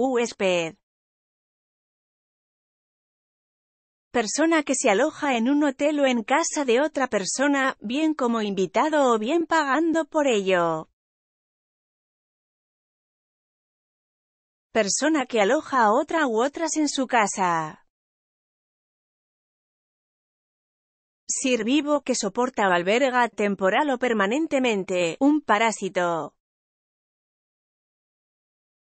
USP. Persona que se aloja en un hotel o en casa de otra persona, bien como invitado o bien pagando por ello. Persona que aloja a otra u otras en su casa. Sir vivo que soporta o alberga temporal o permanentemente, un parásito.